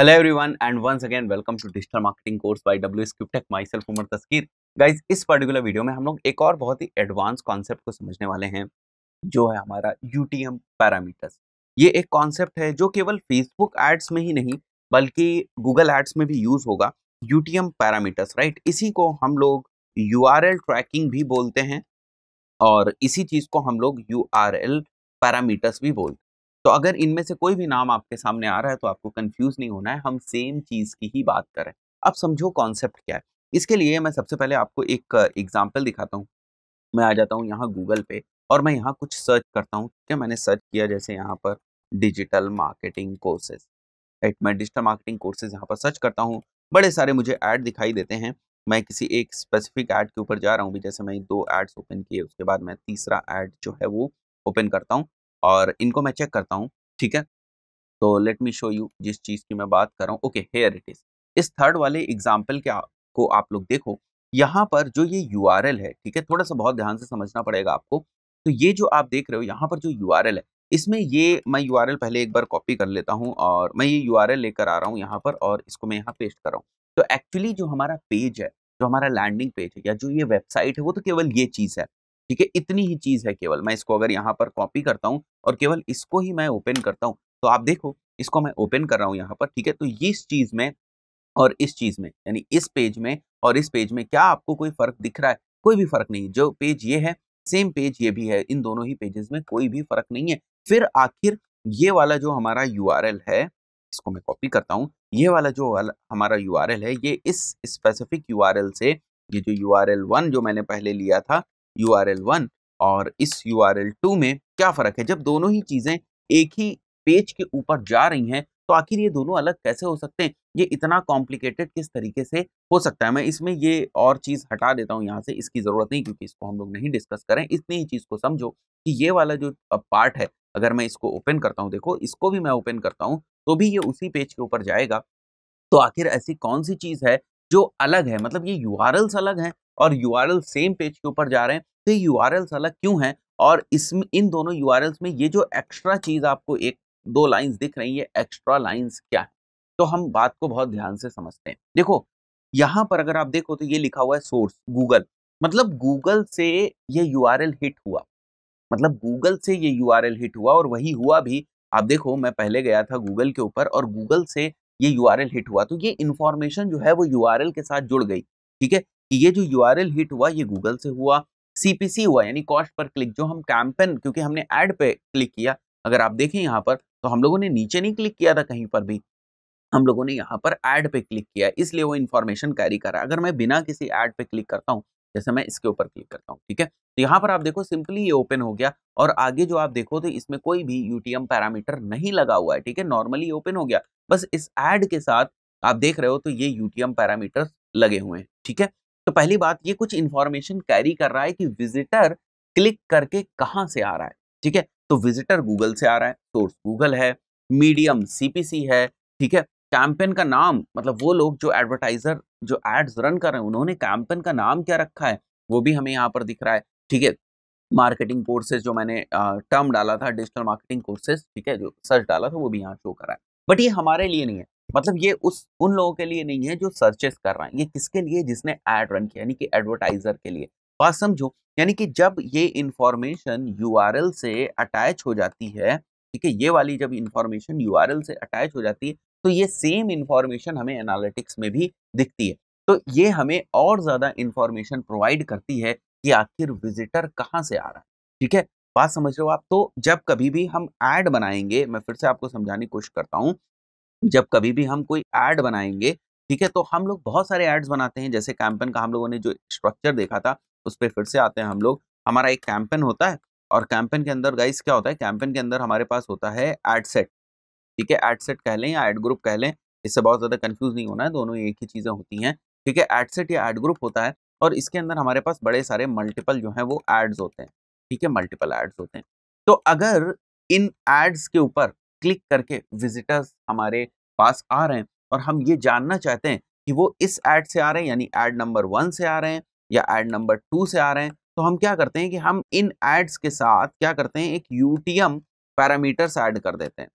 hello everyone and once again welcome to digital marketing course by W S myself Umar Taskeer guys इस particular video में हम लोग एक और बहुत ही एडवांस कॉन्सेप्ट को समझने वाले हैं जो है हमारा यू टी एम पैरामीटर्स ये एक कॉन्सेप्ट है जो केवल फेसबुक एड्स में ही नहीं बल्कि गूगल एड्स में भी यूज़ होगा U T M parameters right इसी को हम लोग यू आर एल ट्रैकिंग भी बोलते हैं और इसी चीज़ को हम लोग यू आर एल पैरामीटर्स भी बोलते हैं तो अगर इनमें से कोई भी नाम आपके सामने आ रहा है तो आपको कंफ्यूज नहीं होना है हम सेम चीज़ की ही बात करें अब समझो कॉन्सेप्ट क्या है इसके लिए मैं सबसे पहले आपको एक एग्जाम्पल दिखाता हूँ मैं आ जाता हूँ यहाँ गूगल पे और मैं यहाँ कुछ सर्च करता हूँ क्या मैंने सर्च किया जैसे यहाँ पर डिजिटल मार्केटिंग कोर्सेज राइट मैं डिजिटल मार्केटिंग कोर्सेज यहाँ पर सर्च करता हूँ बड़े सारे मुझे ऐड दिखाई देते हैं मैं किसी एक स्पेसिफिक ऐड के ऊपर जा रहा हूँ भी जैसे मैं दो एड्स ओपन किए उसके बाद मैं तीसरा ऐड जो है वो ओपन करता हूँ और इनको मैं चेक करता हूँ ठीक है तो लेट मी शो यू जिस चीज़ की मैं बात कर रहा हूँ ओके हेयर इट इज़ इस थर्ड वाले एग्जाम्पल के को आप लोग देखो यहाँ पर जो ये यू है ठीक है थोड़ा सा बहुत ध्यान से समझना पड़ेगा आपको तो ये जो आप देख रहे हो यहाँ पर जो यू है इसमें ये मैं यू पहले एक बार कॉपी कर लेता हूँ और मैं ये यू लेकर आ रहा हूँ यहाँ पर और इसको मैं यहाँ पेस्ट कर रहा हूँ तो एक्चुअली जो हमारा पेज है जो हमारा लैंडिंग पेज है या जो ये वेबसाइट है वो तो केवल ये चीज़ है ठीक है इतनी ही चीज़ है केवल मैं इसको अगर यहाँ पर कॉपी करता हूँ और केवल इसको ही मैं ओपन करता हूँ तो आप देखो इसको मैं ओपन कर रहा हूँ यहाँ पर ठीक है तो इस चीज़ में और इस चीज़ में यानी इस पेज में और इस पेज में क्या आपको कोई फ़र्क दिख रहा है कोई भी फ़र्क नहीं जो पेज ये है सेम पेज ये भी है इन दोनों ही पेजेस में कोई भी फ़र्क नहीं है फिर आखिर ये वाला जो हमारा यू है इसको मैं कॉपी करता हूँ ये वाला जो वाला हमारा यू है ये इस स्पेसिफिक यू से ये जो यू आर वन जो मैंने पहले लिया था यू आर एल वन और इस यू आर एल टू में क्या फ़र्क है जब दोनों ही चीज़ें एक ही पेज के ऊपर जा रही हैं तो आखिर ये दोनों अलग कैसे हो सकते हैं ये इतना कॉम्प्लिकेटेड किस तरीके से हो सकता है मैं इसमें ये और चीज़ हटा देता हूँ यहाँ से इसकी ज़रूरत नहीं क्योंकि इसको हम लोग नहीं डिस्कस करें इतनी ही चीज़ को समझो कि ये वाला जो पार्ट है अगर मैं इसको ओपन करता हूँ देखो इसको भी मैं ओपन करता हूँ तो भी ये उसी पेज के ऊपर जाएगा तो आखिर ऐसी कौन सी चीज़ है जो अलग है मतलब ये यू अलग हैं और यू सेम पेज के ऊपर जा रहे हैं तो आर यू अलग क्यों हैं और इसमें इन दोनों यू में ये जो एक्स्ट्रा चीज़ आपको एक दो लाइंस दिख रही है एक्स्ट्रा लाइंस क्या है तो हम बात को बहुत ध्यान से समझते हैं देखो यहाँ पर अगर आप देखो तो ये लिखा हुआ है सोर्स गूगल मतलब गूगल से ये यू हिट हुआ मतलब गूगल से ये यू हिट हुआ और वही हुआ भी आप देखो मैं पहले गया था गूगल के ऊपर और गूगल से ये यू हिट हुआ तो ये इन्फॉर्मेशन जो है वो यू के साथ जुड़ गई ठीक है कि ये जो यू हिट हुआ ये गूगल से हुआ सीपीसी हुआ यानी कॉस्ट पर क्लिक जो हम कैंपेन क्योंकि हमने एड पे क्लिक किया अगर आप देखें यहाँ पर तो हम लोगों ने नीचे नहीं क्लिक किया था कहीं पर भी हम लोगों ने यहाँ पर एड पे क्लिक किया इसलिए वो इन्फॉर्मेशन कैरी करा अगर मैं बिना किसी एड पे क्लिक करता हूँ जैसे मैं इसके ऊपर क्लिक करता हूँ ठीक है तो यहाँ पर आप देखो सिंपली ये ओपन हो गया और आगे जो आप देखो तो इसमें कोई भी यूटीएम पैरामीटर नहीं लगा हुआ है ठीक है नॉर्मली ओपन हो गया बस इस एड के साथ आप देख रहे हो तो ये यूटीएम पैरामीटर लगे हुए हैं ठीक है तो पहली बात ये कुछ इन्फॉर्मेशन कैरी कर रहा है कि विजिटर क्लिक करके कहाँ से आ रहा है ठीक है तो विजिटर गूगल से आ रहा है सोर्स गूगल है मीडियम सीपीसी है ठीक है कैंपेन का नाम मतलब वो लोग जो एडवर्टाइजर जो एड्स रन कर रहे हैं उन्होंने कैंपेन का नाम क्या रखा है वो भी हमें यहाँ पर दिख रहा है ठीक है मार्केटिंग कोर्सेज जो मैंने टर्म डाला था डिजिटल मार्केटिंग कोर्सेज ठीक है जो सर्च डाला था वो भी यहाँ शो कर रहा है बट ये हमारे लिए नहीं है मतलब ये उस उन लोगों के लिए नहीं है जो सर्चेस कर रहे हैं ये किसके लिए जिसने एड रन किया यानी कि एडवर्टाइजर के लिए बात समझो यानी कि जब ये इन्फॉर्मेशन यू से अटैच हो जाती है ठीक है ये वाली जब इन्फॉर्मेशन यू से अटैच हो जाती है तो ये सेम इंफॉर्मेशन हमें एनालिटिक्स में भी दिखती है तो ये हमें और ज़्यादा इंफॉर्मेशन प्रोवाइड करती है कि आखिर विजिटर कहाँ से आ रहा है ठीक है बात समझ रहे हो आप तो जब कभी भी हम ऐड बनाएंगे मैं फिर से आपको समझाने की कोशिश करता हूँ जब कभी भी हम कोई ऐड बनाएंगे ठीक है तो हम लोग बहुत सारे एड्स बनाते हैं जैसे कैंपेन का हम लोगों ने जो स्ट्रक्चर देखा था उस पर फिर से आते हैं हम लोग हमारा एक कैंपेन होता है और कैंपेन के अंदर गाइस क्या होता है कैंपेन के अंदर हमारे पास होता है एड सेट ठीक है एडसेट कह लें या एड ग्रुप कह लें इससे बहुत ज़्यादा कन्फ्यूज़ नहीं होना है दोनों एक ही चीज़ें होती हैं ठीक है एडसेट या एड ग्रुप होता है और इसके अंदर हमारे पास बड़े सारे मल्टीपल जो हैं वो एड्स होते हैं ठीक है मल्टीपल एड्स होते हैं तो अगर इन एड्स के ऊपर क्लिक करके विजिटर्स हमारे पास आ रहे हैं और हम ये जानना चाहते हैं कि वो इस एड से आ रहे हैं यानी एड नंबर वन से आ रहे हैं या एड नंबर टू से आ रहे हैं तो हम क्या करते हैं कि हम इन एड्स के साथ क्या करते हैं एक यूटीएम पैरामीटर्स ऐड कर देते हैं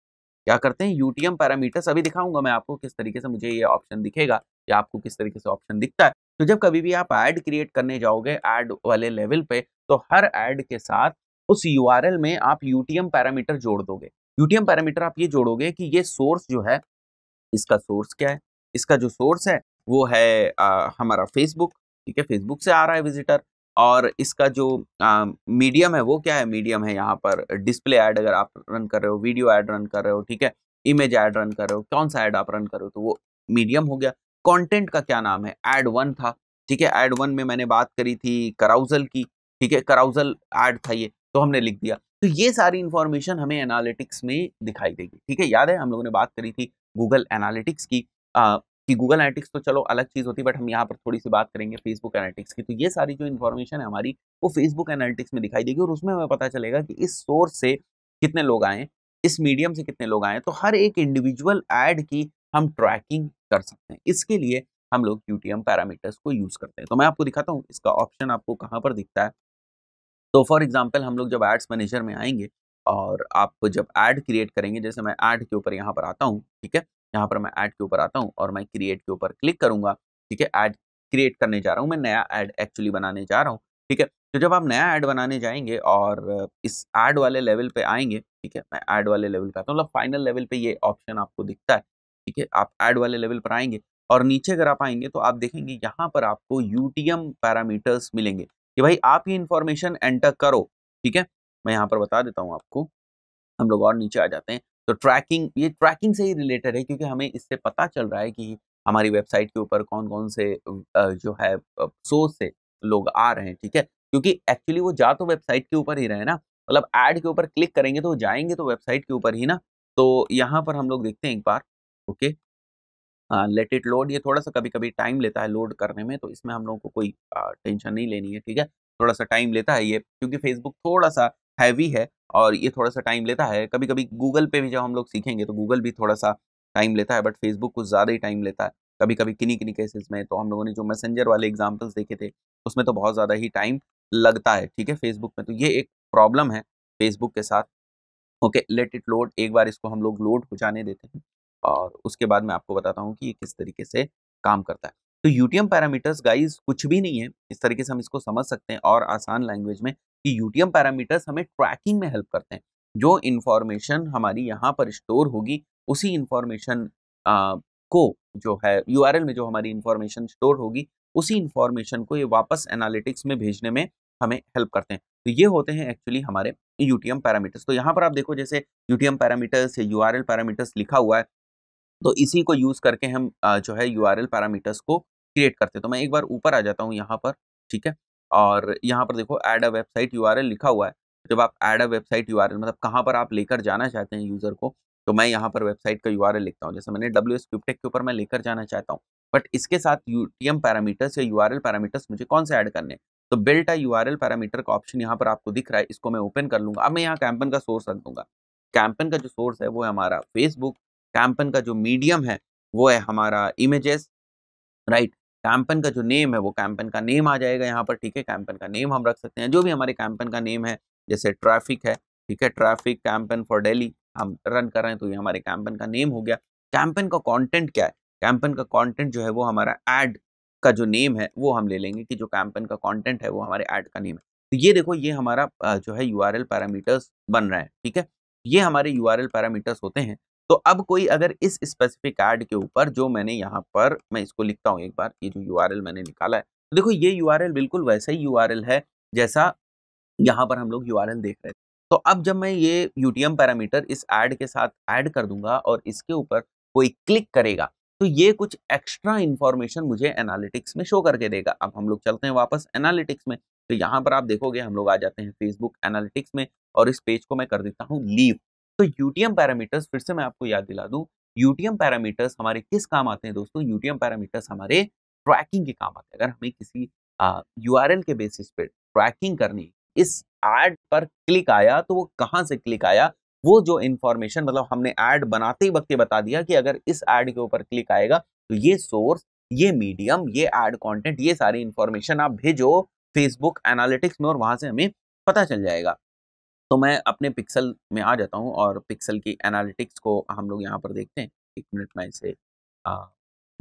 क्या करते हैं यूटीएम पैरामीटर्स अभी दिखाऊंगा मैं आपको किस तरीके से मुझे ये ऑप्शन दिखेगा या आपको किस तरीके से ऑप्शन दिखता है तो जब कभी भी आप ऐड क्रिएट करने जाओगे ऐड वाले लेवल पे तो हर ऐड के साथ उस यू में आप यूटीएम पैरामीटर जोड़ दोगे यूटीएम पैरामीटर आप ये जोड़ोगे कि ये सोर्स जो है इसका सोर्स क्या है इसका जो सोर्स है वो है आ, हमारा फेसबुक ठीक है फेसबुक से आ रहा है विजिटर और इसका जो मीडियम है वो क्या है मीडियम है यहाँ पर डिस्प्ले ऐड अगर आप रन कर रहे हो वीडियो ऐड रन कर रहे हो ठीक है इमेज ऐड रन कर रहे हो कौन सा ऐड आप रन कर रहे हो तो वो मीडियम हो गया कंटेंट का क्या नाम है एड वन था ठीक है एड वन में मैंने बात करी थी कराउजल की ठीक है कराउजल एड था ये तो हमने लिख दिया तो ये सारी इन्फॉर्मेशन हमें एनालिटिक्स में दिखाई देगी ठीक है याद है हम लोगों ने बात करी थी गूगल एनालिटिक्स की कि गूगल एनालिटिक्स तो चलो अलग चीज़ होती है बट हम यहाँ पर थोड़ी सी बात करेंगे फेसबुक एनालिटिक्स की तो ये सारी जो इन्फॉर्मेशन है हमारी वो फेसबुक एनालिटिक्स में दिखाई देगी और उसमें हमें पता चलेगा कि इस सोर्स से कितने लोग आए इस मीडियम से कितने लोग आए तो हर एक इंडिविजुअल एड की हम ट्रैकिंग कर सकते हैं इसके लिए हम लोग यू पैरामीटर्स को यूज़ करते हैं तो मैं आपको दिखाता हूँ इसका ऑप्शन आपको कहाँ पर दिखता है तो फॉर एग्जाम्पल हम लोग जब एड्स मैनेजर में आएंगे और आप जब ऐड क्रिएट करेंगे जैसे मैं ऐड के ऊपर यहाँ पर आता हूँ ठीक है यहाँ पर मैं ऐड के ऊपर आता हूँ और मैं क्रिएट के ऊपर क्लिक करूँगा ठीक है ऐड क्रिएट करने जा रहा हूँ मैं नया ऐड एक्चुअली बनाने जा रहा हूँ ठीक है तो जब आप नया ऐड बनाने जाएंगे और इस ऐड वाले लेवल पे आएंगे ठीक है मैं ऐड वाले लेवल पे आता हूँ मतलब फाइनल लेवल पे ये ऑप्शन आपको दिखता है ठीक है आप ऐड वाले लेवल पर आएंगे और नीचे अगर आप आएंगे तो आप देखेंगे यहाँ पर आपको यूटीएम पैरामीटर्स मिलेंगे कि भाई आप ये इन्फॉर्मेशन एंटर करो ठीक है मैं यहाँ पर बता देता हूँ आपको हम लोग और नीचे आ जाते हैं तो ट्रैकिंग ये ट्रैकिंग से ही रिलेटेड है क्योंकि हमें इससे पता चल रहा है कि हमारी वेबसाइट के ऊपर कौन कौन से जो है सोर्स से लोग आ रहे हैं ठीक है क्योंकि एक्चुअली वो जा तो वेबसाइट के ऊपर ही रहे ना मतलब ऐड के ऊपर क्लिक करेंगे तो जाएंगे तो वेबसाइट के ऊपर ही ना तो यहाँ पर हम लोग देखते हैं एक बार ओके लेट इट लोड ये थोड़ा सा कभी कभी टाइम लेता है लोड करने में तो इसमें हम लोगों को कोई टेंशन नहीं लेनी है ठीक है थोड़ा सा टाइम लेता है ये क्योंकि फेसबुक थोड़ा सा हैवी है और ये थोड़ा सा टाइम लेता है कभी कभी गूगल पे भी जब हम लोग सीखेंगे तो गूगल भी थोड़ा सा टाइम लेता है बट फेसबुक कुछ ज़्यादा ही टाइम लेता है कभी कभी किन्हीं किन्हीं केसेस में तो हम लोगों ने जो मैसेंजर वाले एग्जाम्पल्स देखे थे उसमें तो बहुत ज़्यादा ही टाइम लगता है ठीक है फेसबुक में तो ये एक प्रॉब्लम है फेसबुक के साथ ओके लेट इट लोड एक बार इसको हम लोग लोड हो जाने देते हैं और उसके बाद मैं आपको बताता हूँ कि ये किस तरीके से काम करता है तो यूटीएम पैरामीटर्स गाइज कुछ भी नहीं है इस तरीके से हम इसको समझ सकते हैं और आसान लैंग्वेज में कि यूटीएम पैरामीटर्स हमें ट्रैकिंग में हेल्प करते हैं जो इन्फॉर्मेशन हमारी यहाँ पर स्टोर होगी उसी इन्फॉर्मेशन को जो है यू में जो हमारी इन्फॉर्मेशन स्टोर होगी उसी इन्फॉर्मेशन को ये वापस एनालिटिक्स में भेजने में हमें हेल्प करते हैं तो ये होते हैं एक्चुअली हमारे यूटीएम पैरामीटर्स तो यहाँ पर आप देखो जैसे UTM parameters U R parameters लिखा हुआ है तो इसी को यूज़ करके हम जो है यू पैरामीटर्स को क्रिएट करते हैं तो मैं एक बार ऊपर आ जाता हूँ यहाँ पर ठीक है और यहाँ पर देखो एड अ वेबसाइट यू लिखा हुआ है जब आप एड अ वेबसाइट यू मतलब कहाँ पर आप लेकर जाना चाहते हैं यूज़र को तो मैं यहाँ पर वेबसाइट का यू लिखता हूँ जैसे मैंने डब्ल्यू एस के ऊपर मैं लेकर जाना चाहता हूँ बट इसके साथ यू पैरामीटर्स या यू पैरामीटर्स मुझे कौन से ऐड करने तो बिल्ट आ यू आर एल पैरामीटर का ऑप्शन यहाँ पर आपको दिख रहा है इसको मैं ओपन कर लूँगा अब मैं यहाँ कैंपन का सोर्स रख दूँगा कैंपन का जो सोर्स है वो है हमारा फेसबुक कैंपन का जो मीडियम है वो है हमारा इमेजेस राइट कैंपन का जो नेम है वो कैंपन का नेम आ जाएगा यहाँ पर ठीक है कैंपन का नेम हम रख सकते हैं जो भी हमारे कैंपन का नेम है जैसे ट्रैफिक है ठीक है ट्रैफिक कैंपन फॉर डेली हम रन कर रहे हैं तो ये हमारे कैंपन का नेम हो गया कैंपन का कॉन्टेंट क्या है कैंपन का कॉन्टेंट जो है वो हमारा एड का जो नेम है वो हम ले लेंगे कि जो कैंपन का कॉन्टेंट है वो हमारे एड का नेम है तो ये देखो ये हमारा जो है यू पैरामीटर्स बन रहा है ठीक है ये हमारे यू पैरामीटर्स होते हैं तो अब कोई अगर इस स्पेसिफिक एड के ऊपर जो मैंने यहाँ पर मैं इसको लिखता हूँ एक बार ये जो यू मैंने निकाला है तो देखो ये यू बिल्कुल वैसा ही यू है जैसा यहाँ पर हम लोग यू देख रहे थे तो अब जब मैं ये यू पैरामीटर इस ऐड के साथ ऐड कर दूंगा और इसके ऊपर कोई क्लिक करेगा तो ये कुछ एक्स्ट्रा इन्फॉर्मेशन मुझे एनालिटिक्स में शो करके देगा अब हम लोग चलते हैं वापस एनालिटिक्स में तो यहाँ पर आप देखोगे हम लोग आ जाते हैं फेसबुक एनालिटिक्स में और इस पेज को मैं कर देता हूँ लीव तो यूटीएम पैरामीटर्स फिर से मैं आपको याद दिला दूं यूटीएम पैरामीटर्स हमारे किस काम आते हैं दोस्तों यूटीएम पैरामीटर्स हमारे ट्रैकिंग के काम आते हैं अगर हमें किसी एल के बेसिस पे ट्रैकिंग करनी इस एड पर क्लिक आया तो वो कहाँ से क्लिक आया वो जो इन्फॉर्मेशन मतलब हमने एड बनाते ही वक्त ये बता दिया कि अगर इस एड के ऊपर क्लिक आएगा तो ये सोर्स ये मीडियम ये एड कंटेंट ये सारी इन्फॉर्मेशन आप भेजो फेसबुक एनालिटिक्स में और वहां से हमें पता चल जाएगा तो मैं अपने पिक्सल में आ जाता हूँ और पिक्सल की एनालिटिक्स को हम लोग यहाँ पर देखते हैं एक मिनट में इसे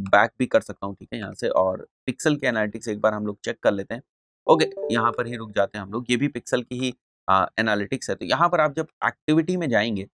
बैक भी कर सकता हूँ ठीक है यहाँ से और पिक्सल के एनालिटिक्स एक बार हम लोग चेक कर लेते हैं ओके यहाँ पर ही रुक जाते हैं हम लोग ये भी पिक्सल की ही एनालिटिक्स है तो यहाँ पर आप जब एक्टिविटी में जाएंगे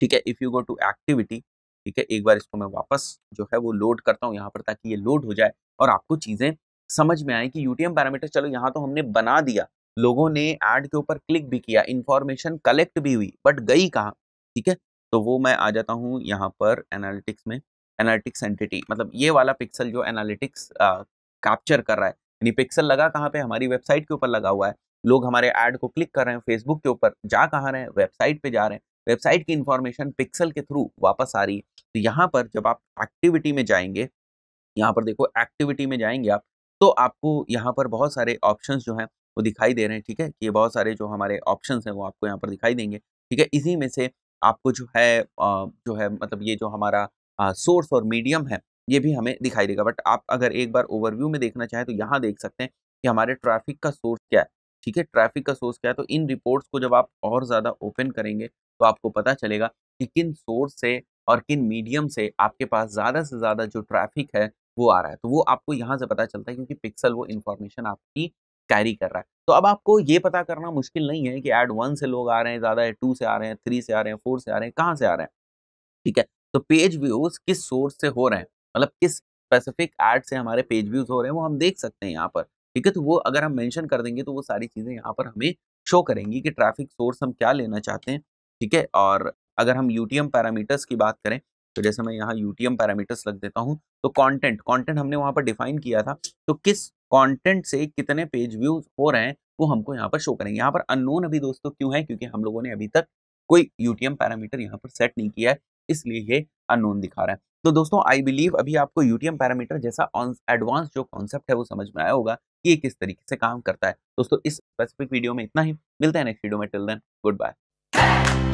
ठीक है if you go to activity ठीक है एक बार इसको मैं वापस जो है वो लोड करता हूँ यहाँ पर ताकि ये लोड हो जाए और आपको चीज़ें समझ में आए कि यूटीएम पैरामीटर चलो यहाँ तो हमने बना दिया लोगों ने एड के ऊपर क्लिक भी किया इंफॉर्मेशन कलेक्ट भी हुई बट गई कहाँ ठीक है तो वो मैं आ जाता हूँ यहाँ पर एनालिटिक्स में एनालिटिक्स एंटिटी मतलब ये वाला पिक्सल जो एनालिटिक्स कैप्चर कर रहा है यानी पिक्सल लगा कहाँ पे हमारी वेबसाइट के ऊपर लगा हुआ है लोग हमारे ऐड को क्लिक कर रहे हैं फेसबुक के ऊपर जा कहाँ रहे हैं वेबसाइट पे जा रहे हैं वेबसाइट की इन्फॉर्मेशन पिक्सल के थ्रू वापस आ रही है तो यहाँ पर जब आप एक्टिविटी में जाएंगे यहाँ पर देखो एक्टिविटी में जाएंगे आप तो आपको यहाँ पर बहुत सारे ऑप्शंस जो हैं वो दिखाई दे रहे हैं ठीक है ये बहुत सारे जो हमारे ऑप्शन हैं वो आपको यहाँ पर दिखाई देंगे ठीक है इसी में से आपको जो है जो है मतलब ये जो हमारा सोर्स और मीडियम है ये भी हमें दिखाई देगा बट आप अगर एक बार ओवरव्यू में देखना चाहें तो यहाँ देख सकते हैं कि हमारे ट्रैफिक का सोर्स क्या है ठीक है ट्रैफिक का सोर्स क्या है तो इन रिपोर्ट्स को जब आप और ज़्यादा ओपन करेंगे तो आपको पता चलेगा कि किन सोर्स से और किन मीडियम से आपके पास ज़्यादा से ज़्यादा जो ट्रैफिक है वो आ रहा है तो वो आपको यहाँ से पता चलता है क्योंकि पिक्सल वो इन्फॉर्मेशन आपकी कैरी कर रहा है तो अब आपको ये पता करना मुश्किल नहीं है कि एड वन से लोग आ रहे हैं ज़्यादा है टू से आ रहे हैं थ्री से आ रहे हैं फोर से आ रहे हैं कहाँ से आ रहे हैं ठीक है तो पेज व्यूज किस सोर्स से हो रहे हैं मतलब किस स्पेसिफिक एड से हमारे पेज व्यूज हो रहे हैं वो हम देख सकते हैं यहाँ पर ठीक है तो वो अगर हम मैंशन कर देंगे तो वो सारी चीज़ें यहाँ पर हमें शो करेंगी कि ट्रैफिक सोर्स हम क्या लेना चाहते हैं ठीक है और अगर हम यू पैरामीटर्स की बात करें तो जैसे मैं यहाँ यू पैरामीटर्स लग देता हूँ तो कंटेंट कंटेंट हमने वहाँ पर डिफाइन किया था तो किस कंटेंट से कितने पेज व्यूज हो रहे हैं वो हमको यहाँ पर शो करेंगे यहाँ पर अननोन अभी दोस्तों क्यों है क्योंकि हम लोगों ने अभी तक कोई यूटीएम पैरामीटर यहाँ पर सेट नहीं किया है इसलिए ये अननोन दिखा रहा है तो दोस्तों आई बिलीव अभी आपको यूटीएम पैरामीटर जैसा एडवांस जो कॉन्सेप्ट है वो समझ में आया होगा कि ये किस तरीके से काम करता है दोस्तों इस स्पेसिफिक वीडियो में इतना ही मिलता है नेक्स्ट वीडियो में टिल देन गुड बाय